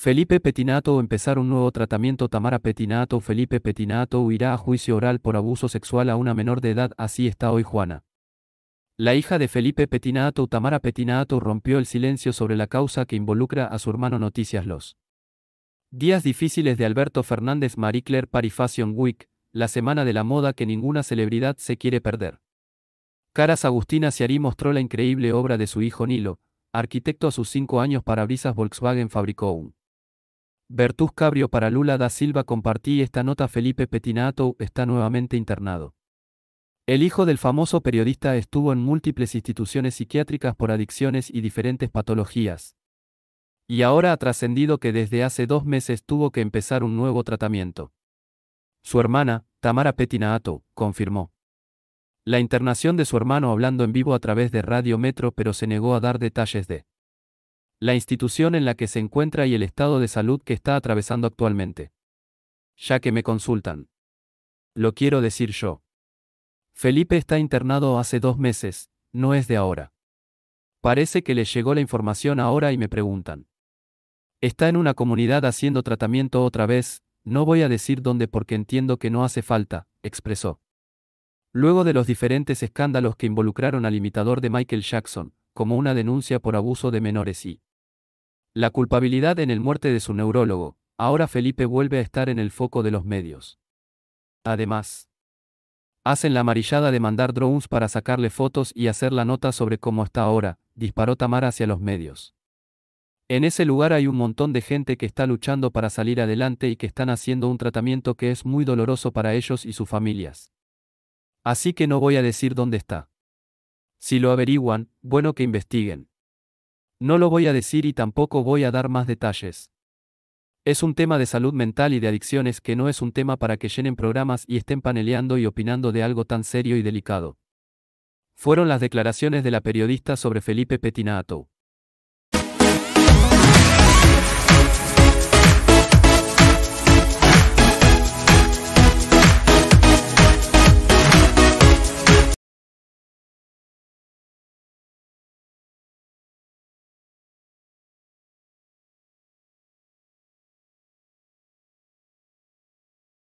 Felipe Petinato empezar un nuevo tratamiento Tamara Petinato Felipe Petinato irá a juicio oral por abuso sexual a una menor de edad así está hoy Juana. La hija de Felipe Petinato Tamara Petinato rompió el silencio sobre la causa que involucra a su hermano Noticias Los. Días difíciles de Alberto Fernández Marie Claire Paris Week, la semana de la moda que ninguna celebridad se quiere perder. Caras Agustina Ciarí mostró la increíble obra de su hijo Nilo, arquitecto a sus cinco años para brisas Volkswagen fabricó un Bertus Cabrio para Lula da Silva compartí esta nota Felipe Petinato está nuevamente internado. El hijo del famoso periodista estuvo en múltiples instituciones psiquiátricas por adicciones y diferentes patologías. Y ahora ha trascendido que desde hace dos meses tuvo que empezar un nuevo tratamiento. Su hermana, Tamara Petinato, confirmó. La internación de su hermano hablando en vivo a través de Radio Metro pero se negó a dar detalles de la institución en la que se encuentra y el estado de salud que está atravesando actualmente. Ya que me consultan. Lo quiero decir yo. Felipe está internado hace dos meses, no es de ahora. Parece que le llegó la información ahora y me preguntan. Está en una comunidad haciendo tratamiento otra vez, no voy a decir dónde porque entiendo que no hace falta, expresó. Luego de los diferentes escándalos que involucraron al imitador de Michael Jackson, como una denuncia por abuso de menores y la culpabilidad en el muerte de su neurólogo, ahora Felipe vuelve a estar en el foco de los medios. Además, hacen la amarillada de mandar drones para sacarle fotos y hacer la nota sobre cómo está ahora, disparó Tamar hacia los medios. En ese lugar hay un montón de gente que está luchando para salir adelante y que están haciendo un tratamiento que es muy doloroso para ellos y sus familias. Así que no voy a decir dónde está. Si lo averiguan, bueno que investiguen. No lo voy a decir y tampoco voy a dar más detalles. Es un tema de salud mental y de adicciones que no es un tema para que llenen programas y estén paneleando y opinando de algo tan serio y delicado. Fueron las declaraciones de la periodista sobre Felipe Petinato.